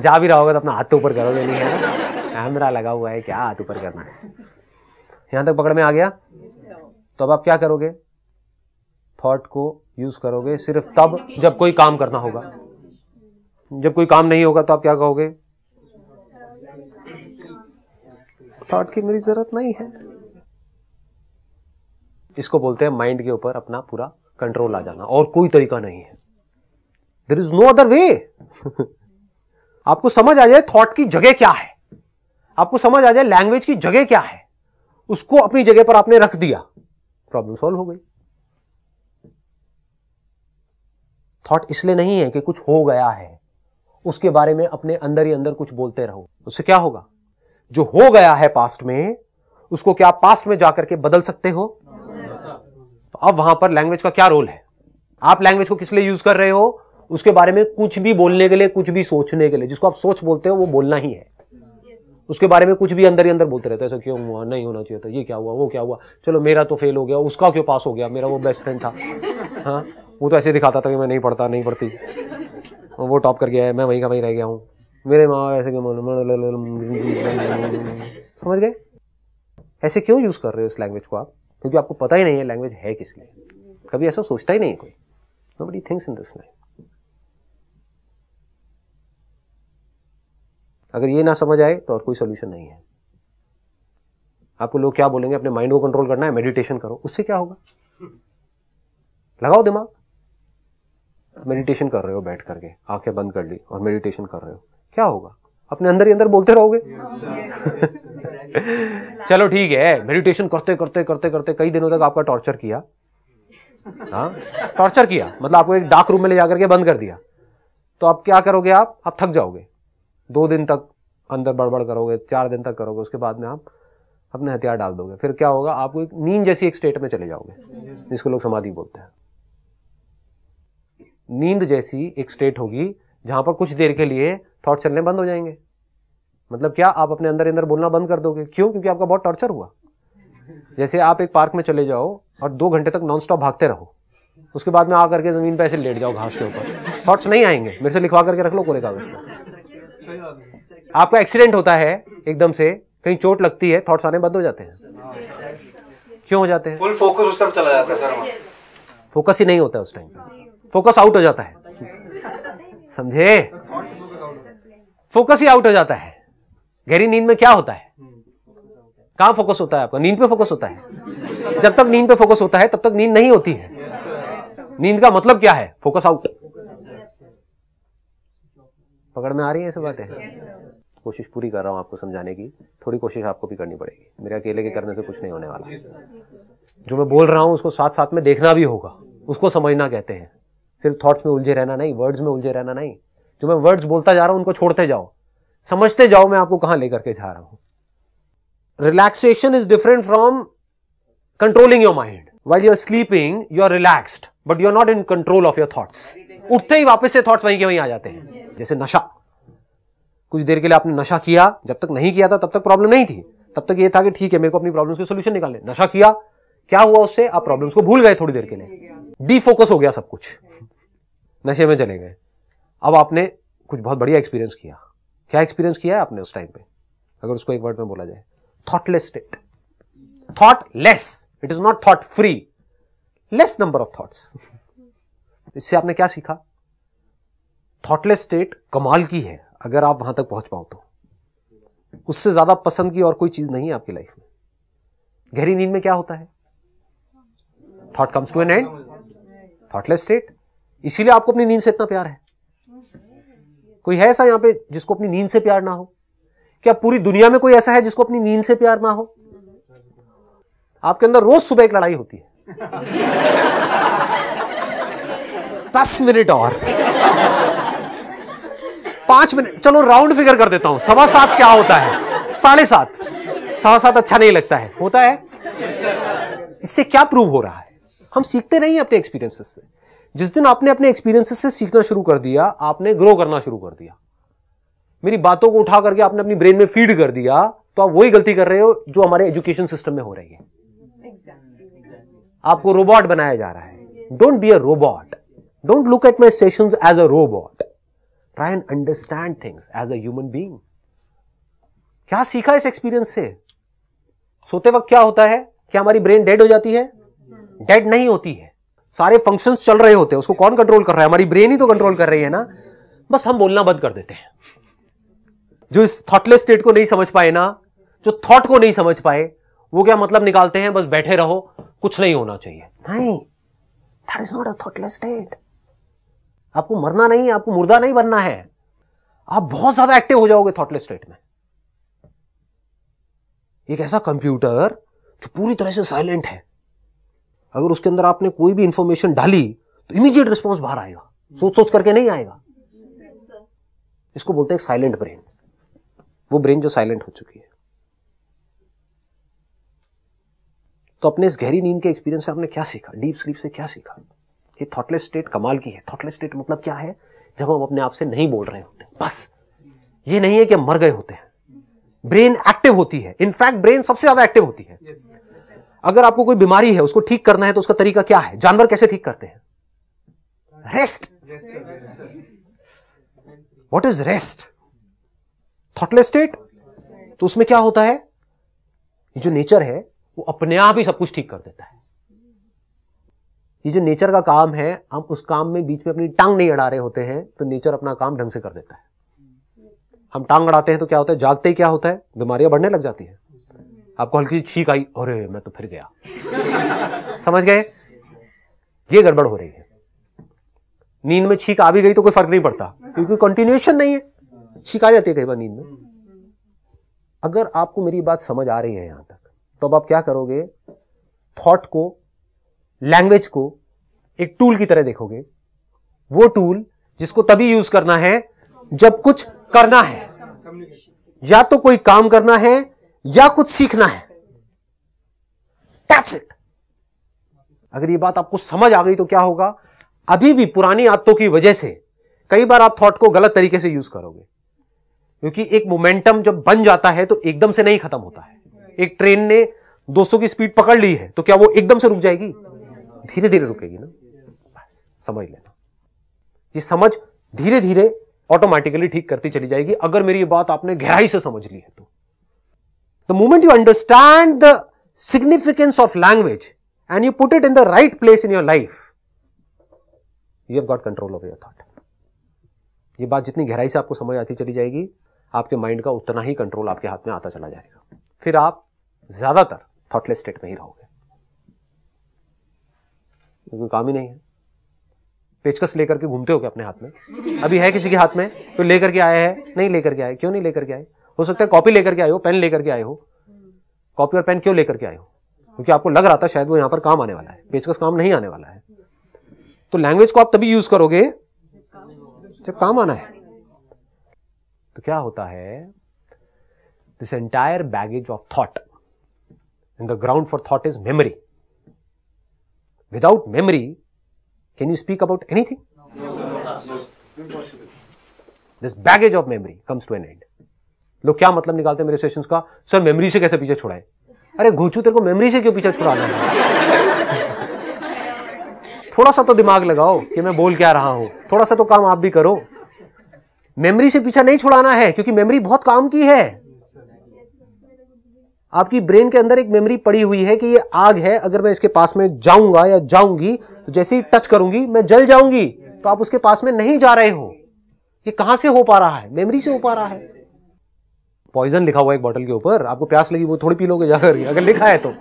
जा भी रहा होगा तो अपना हाथ तो ऊपर करोगे नहीं है कैमरा लगा हुआ है क्या हाथ ऊपर करना है यहाँ तक पकड़ में आ गया तो अब आप क्या करोगे थॉट को यूज करोगे सिर्फ तब जब कोई काम करना होगा जब कोई काम नहीं होगा तो आप क्या कहोगे थॉट की मेरी जरूरत नहीं है इसको बोलते हैं माइंड के ऊपर अपना पूरा कंट्रोल आ जाना और कोई तरीका नहीं है there is no other way आपको समझ आ जाए थॉट की जगह क्या है आपको समझ आ जाए लैंग्वेज की जगह क्या है उसको अपनी जगह पर आपने रख दिया प्रॉब्लम सॉल्व हो गई थॉट इसलिए नहीं है कि कुछ हो गया है उसके बारे में अपने अंदर ही अंदर कुछ बोलते रहो उससे क्या होगा जो हो गया है पास्ट में उसको क्या पास्ट में जाकर के बदल सकते हो तो अब वहां पर लैंग्वेज का क्या रोल है आप लैंग्वेज को किस लिए यूज कर रहे हो उसके बारे में कुछ भी बोलने के लिए कुछ भी सोचने के लिए जिसको आप सोच बोलते हो वो बोलना ही है उसके बारे में कुछ भी अंदर ही अंदर बोलते रहते हैं ऐसा क्यों हुआ नहीं होना चाहिए था ये क्या हुआ वो क्या हुआ चलो मेरा तो फेल हो गया उसका क्यों पास हो गया मेरा वो बेस्ट फ्रेंड था हाँ वो तो ऐसे दिखाता था कि मैं नहीं पढ़ता नहीं पढ़ती वो टॉप कर गया है मैं वहीं का वहीं रह गया हूँ मेरे माँ ऐसे समझ गए ऐसे क्यों यूज़ कर रहे हो इस लैंग्वेज को आप क्योंकि आपको पता ही नहीं है लैंग्वेज है किस लिए कभी ऐसा सोचता ही नहीं कोई nobody things in this line अगर ये ना समझ आए तो और कोई सोल्यूशन नहीं है आपको लोग क्या बोलेंगे अपने माइंड को कंट्रोल करना है मेडिटेशन करो उससे क्या होगा लगाओ दिमाग मेडिटेशन कर रहे हो बैठ करके आंखें बंद कर ली और मेडिटेशन कर रहे हो क्या होगा अपने अंदर ही अंदर बोलते रहोगे चलो ठीक है मेडिटेशन करते करते करते करते कई दिनों तक आपका टॉर्चर किया हाँ टॉर्चर किया मतलब आपको एक डार्क रूम में ले जाकर के बंद कर दिया तो आप क्या करोगे आप आप थक जाओगे दो दिन तक अंदर बड़बड़ करोगे चार दिन तक करोगे उसके बाद में आप अपने हथियार डाल दोगे फिर क्या होगा आपको एक नींद जैसी एक स्टेट में चले जाओगे जिसको लोग समाधि बोलते हैं नींद जैसी एक स्टेट होगी जहां पर कुछ देर के लिए थॉट चलने बंद हो जाएंगे मतलब क्या आप अपने अंदर अंदर बोलना बंद कर दोगे क्यों क्योंकि आपका बहुत टॉर्चर हुआ जैसे आप एक पार्क में चले जाओ और दो घंटे तक नॉन स्टॉप भागते रहो उसके बाद में आकर के जमीन पर ऐसे लेट जाओ घास के ऊपर थॉट्स नहीं आएंगे मेरे से लिखवा करके रख लो कोरे कागज पर आपका एक्सीडेंट होता है एकदम से कहीं चोट लगती है थॉट्स आने बंद हो जाते हैं क्यों हो जाते हैं फुल फोकस उस तरफ चला जाता है फोकस ही नहीं होता उस टाइम पर फोकस आउट हो जाता है समझे फोकस ही आउट हो जाता है गहरी नींद में क्या होता है कहां फोकस होता है आपका नींद पे फोकस होता है जब तक नींद पे फोकस होता है तब तक नींद नहीं होती है नींद का मतलब क्या है फोकस आउट पकड़ में आ रही है सब बातें कोशिश पूरी कर रहा हूं आपको समझाने की थोड़ी कोशिश आपको भी करनी पड़ेगी मेरे अकेले के करने से कुछ नहीं होने वाला जो मैं बोल रहा हूं उसको साथ साथ में देखना भी होगा उसको समझना कहते हैं सिर्फ थॉट्स में उलझे रहना नहीं वर्ड्स में उलझे रहना नहीं जो मैं वर्ड्स बोलता जा रहा हूं उनको छोड़ते जाओ समझते जाओ मैं आपको कहां लेकर के जा रहा हूं relaxation is different from controlling your mind while you are sleeping you are relaxed but you are not in control of your thoughts उठते ही वापस से थॉट्स वहीं के वहीं आ जाते हैं जैसे नशा कुछ देर के लिए आपने नशा किया जब तक नहीं किया था तब तक प्रॉब्लम नहीं थी तब तक ये था कि ठीक है मेरे को अपनी प्रॉब्लम्स के सोल्यूशन निकालने नशा किया क्या हुआ उससे आप प्रॉब्लम्स को भूल गए थोड़ी देर के लिए डीफोकस हो गया सब कुछ नशे में चले गए अब आपने कुछ बहुत बढ़िया एक्सपीरियंस किया क्या एक्सपीरियंस किया है आपने उस टाइम पे अगर उसको एक वर्ड में बोला जाए thoughtless state thought less it is not thought free less number of thoughts इससे आपने क्या सीखा थॉटलेस स्टेट कमाल की है अगर आप वहां तक पहुंच पाओ तो उससे ज्यादा पसंद की और कोई चीज नहीं है आपकी लाइफ में गहरी नींद में क्या होता है thought comes to an end thoughtless state इसीलिए आपको अपनी नींद से इतना प्यार है कोई है ऐसा यहां पे जिसको अपनी नींद से प्यार ना हो क्या पूरी दुनिया में कोई ऐसा है जिसको अपनी नींद से प्यार ना हो आपके अंदर रोज सुबह एक लड़ाई होती है दस मिनट और पांच मिनट चलो राउंड फिगर कर देता हूं सवा सात क्या होता है साढ़े सात सवा सात अच्छा नहीं लगता है होता है इससे क्या प्रूव हो रहा है हम सीखते नहीं अपने एक्सपीरियंसेस से जिस दिन आपने अपने एक्सपीरियंसेस से सीखना शुरू कर दिया आपने ग्रो करना शुरू कर दिया मेरी बातों को उठा करके आपने अपनी ब्रेन में फीड कर दिया तो आप वही गलती कर रहे हो जो हमारे एजुकेशन सिस्टम में हो रही है आपको रोबोट बनाया जा रहा है don't be a robot don't look at my session as a robot try and understand things as an human being क्या सीखा इस एक्सपीरियंस से सोते वक्त क्या होता है क्या हमारी ब्रेन डेड हो जाती है डेड नहीं होती है सारे फंक्शन चल रहे होते हैं उसको कौन कंट्रोल कर रहा है हमारी ब्रेन ही तो कंट्रोल कर रही है ना बस हम बोलना बंद कर देते हैं जो इस थॉटलेस स्टेट को नहीं समझ पाए ना जो थॉट को नहीं समझ पाए वो क्या मतलब निकालते हैं बस बैठे रहो कुछ नहीं होना चाहिए नहीं that is not a thoughtless state आपको मरना नहीं है आपको मुर्दा नहीं बनना है आप बहुत ज्यादा एक्टिव हो जाओगे थॉटलेस स्टेट में एक ऐसा कंप्यूटर जो पूरी तरह से साइलेंट है अगर उसके अंदर आपने कोई भी इंफॉर्मेशन डाली तो इमीजिएट रिस्पॉन्स बाहर आएगा सोच सोच करके नहीं आएगा इसको बोलते हैं साइलेंट ब्रेन वो ब्रेन जो साइलेंट हो चुकी है तो अपने इस गहरी नींद के एक्सपीरियंस से आपने क्या सीखा डीप स्लीप से क्या सीखा ये थॉटलेस स्टेट कमाल की है थॉटलेस स्टेट मतलब क्या है जब हम अपने आप से नहीं बोल रहे होते बस ये नहीं है कि हम मर गए होते हैं ब्रेन एक्टिव होती है इनफैक्ट ब्रेन सबसे ज्यादा एक्टिव होती है अगर आपको कोई बीमारी है उसको ठीक करना है तो उसका तरीका क्या है जानवर कैसे ठीक करते हैं rest what is rest thoughtless state तो उसमें क्या होता है ये जो नेचर है वो अपने आप ही सब कुछ ठीक कर देता है ये जो नेचर का काम है हम उस काम में बीच में अपनी टांग नहीं अड़ा रहे होते हैं तो नेचर अपना काम ढंग से कर देता है हम टांग अड़ाते हैं तो क्या होता है जागते ही क्या होता है बीमारियां बढ़ने लग जाती है आपको हल्की छींक आई अरे मैं तो फिर गया समझ गए ये गड़बड़ हो रही है नींद में छींक आ भी गई तो कोई फर्क नहीं पड़ता क्योंकि कंटिन्यूएशन नहीं है छींक आ जाती है कई बार नींद में अगर आपको मेरी बात समझ आ रही है यहां तक तो अब आप क्या करोगे थॉट को लैंग्वेज को एक टूल की तरह देखोगे वो टूल जिसको तभी यूज करना है जब कुछ करना है या तो कोई काम करना है या कुछ सीखना है दैट्स इट अगर ये बात आपको समझ आ गई तो क्या होगा अभी भी पुरानी आदतों की वजह से कई बार आप थॉट को गलत तरीके से यूज करोगे क्योंकि एक मोमेंटम जब बन जाता है तो एकदम से नहीं खत्म होता है एक ट्रेन ने 200 की स्पीड पकड़ ली है तो क्या वो एकदम से रुक जाएगी धीरे धीरे रुकेगी ना बस समझ लेना ये समझ धीरे धीरे ऑटोमेटिकली ठीक करती चली जाएगी अगर मेरी ये बात आपने गहराई से समझ ली है तो The moment you understand the significance of language and you put it in the right place in your life, you have got control over your thought. ye baat jitni gehrai se aapko samajh aati chali jayegi aapke mind ka utna hi control aapke haath mein aata chala jayega fir aap zyada tar thoughtless state mein hi rahoge कोई kaam hi nahi hai पेचकस लेकर के घूमते हो क्या अपने हाथ में अभी है किसी के हाथ में तो लेकर के आया है नहीं लेकर के आए क्यों नहीं लेकर के आए हो सकता है कॉपी लेकर के आए हो पेन लेकर के आए हो कॉपी और पेन क्यों लेकर के आए हो क्योंकि आपको लग रहा था शायद वो यहाँ पर काम आने वाला है पेचकस काम नहीं आने वाला है तो लैंग्वेज को आप तभी यूज करोगे जब काम आना है तो क्या होता है this entire baggage of thought in the ground for thought is memory without memory can you speak about anything this baggage of memory comes to an end लोग क्या मतलब निकालते मेरे सेशंस का सर मेमोरी से कैसे पीछे छुड़ाए अरे घोचू तेरे को मेमोरी से क्यों पीछे छुड़ाना है थोड़ा सा तो दिमाग लगाओ कि मैं बोल क्या रहा हूं थोड़ा सा तो काम आप भी करो मेमोरी से पीछा नहीं छुड़ाना है क्योंकि मेमोरी बहुत काम की है आपकी ब्रेन के अंदर एक मेमोरी पड़ी हुई है कि ये आग है अगर मैं इसके पास में जाऊंगा या जाऊंगी तो जैसे ही टच करूंगी मैं जल जाऊंगी तो आप उसके पास में नहीं जा रहे हो ये कहां से हो पा रहा है मेमोरी से हो पा रहा है पॉइजन लिखा हुआ एक बॉटल के ऊपर आपको प्यास लगी वो थोड़ी पी लोगे जाकर अगर लिखा है तो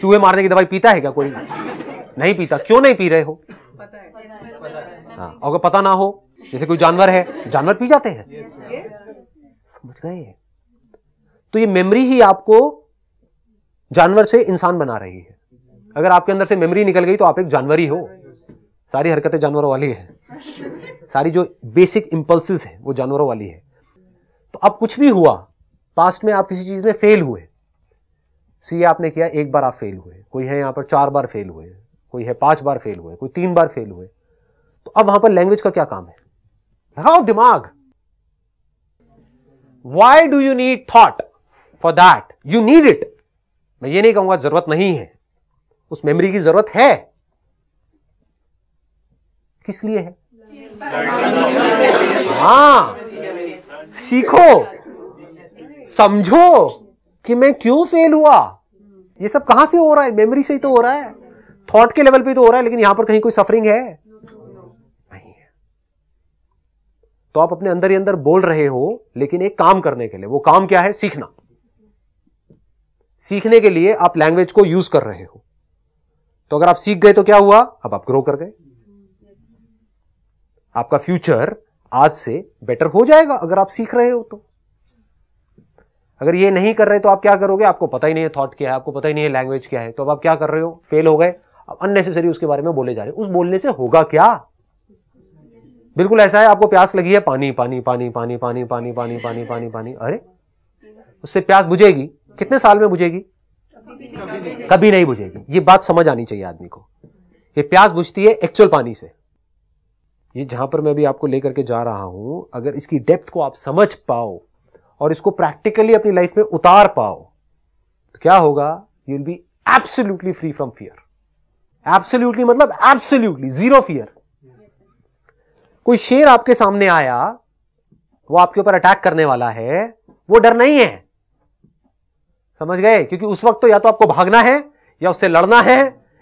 चूहे मारने की दवाई पीता है क्या कोई नहीं पीता क्यों नहीं पी रहे हो हाँ अगर पता ना हो जैसे कोई जानवर है जानवर पी जाते हैं समझ गए तो ये मेमोरी ही आपको जानवर से इंसान बना रही है अगर आपके अंदर से मेमोरी निकल गई तो आप एक जानवर ही हो सारी हरकतें जानवरों वाली है सारी जो बेसिक इंपल्सिस है वो जानवरों वाली है तो अब कुछ भी हुआ पास्ट में आप किसी चीज में फेल हुए सी आपने किया एक बार आप फेल हुए कोई है यहां पर चार बार फेल हुए कोई है पांच बार फेल हुए कोई तीन बार फेल हुए तो अब वहां पर लैंग्वेज का क्या काम है लगाओ दिमाग why do you need thought for that you need it मैं ये नहीं कहूंगा जरूरत नहीं है उस मेमोरी की जरूरत है किस लिए है हाँ सीखो समझो कि मैं क्यों फेल हुआ ये सब कहां से हो रहा है मेमोरी से ही तो हो रहा है थॉट के लेवल पे तो हो रहा है लेकिन यहां पर कहीं कोई सफरिंग है नहीं है तो आप अपने अंदर ही अंदर बोल रहे हो लेकिन एक काम करने के लिए वो काम क्या है सीखना सीखने के लिए आप लैंग्वेज को यूज कर रहे हो तो अगर आप सीख गए तो क्या हुआ अब आप ग्रो कर गए आपका फ्यूचर आज से बेटर हो जाएगा अगर आप सीख रहे हो तो अगर ये नहीं कर रहे तो आप क्या करोगे आपको पता ही नहीं है थॉट क्या है आपको पता ही नहीं है लैंग्वेज क्या है तो अब आप क्या कर रहे हो फेल हो गए अब अननेसेसरी उसके बारे में बोले जा रहे उस बोलने से होगा क्या बिल्कुल ऐसा है आपको प्यास लगी है पानी पानी पानी पानी पानी पानी पानी पानी पानी पानी अरे उससे प्यास बुझेगी कितने साल में बुझेगी कभी नहीं बुझेगी ये बात समझ आनी चाहिए आदमी को ये प्यास बुझती है एक्चुअल पानी से ये जहां पर मैं भी आपको लेकर के जा रहा हूं अगर इसकी डेप्थ को आप समझ पाओ और इसको प्रैक्टिकली अपनी लाइफ में उतार पाओ तो क्या होगा you will be absolutely free from fear absolutely मतलब एब्सोल्यूटली जीरो फियर कोई शेर आपके सामने आया वो आपके ऊपर अटैक करने वाला है वो डर नहीं है समझ गए क्योंकि उस वक्त तो या तो आपको भागना है या उससे लड़ना है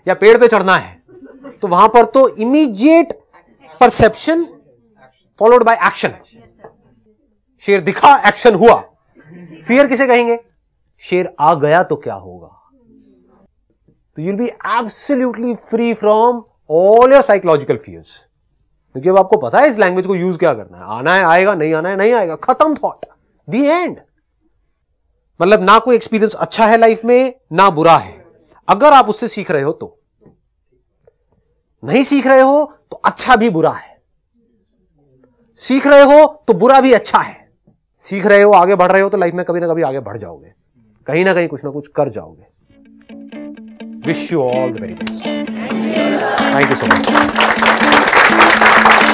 या पेड़ पे चढ़ना है तो वहां पर तो immediate perception followed by action शेर दिखा एक्शन हुआ फियर किसे कहेंगे शेर आ गया तो क्या होगा तो you'll be absolutely free from all your psychological fears क्योंकि अब आपको पता है इस लैंग्वेज को यूज क्या करना है आना है आएगा नहीं आना है नहीं आएगा खत्म थॉट दी एंड मतलब ना कोई एक्सपीरियंस अच्छा है लाइफ में ना बुरा है अगर आप उससे सीख रहे हो तो नहीं सीख रहे हो तो अच्छा भी बुरा है सीख रहे हो तो बुरा भी अच्छा है सीख रहे हो आगे बढ़ रहे हो तो लाइफ में कभी ना कभी आगे बढ़ जाओगे कहीं ना कहीं कुछ ना कुछ कर जाओगे wish you all the very best thank you so much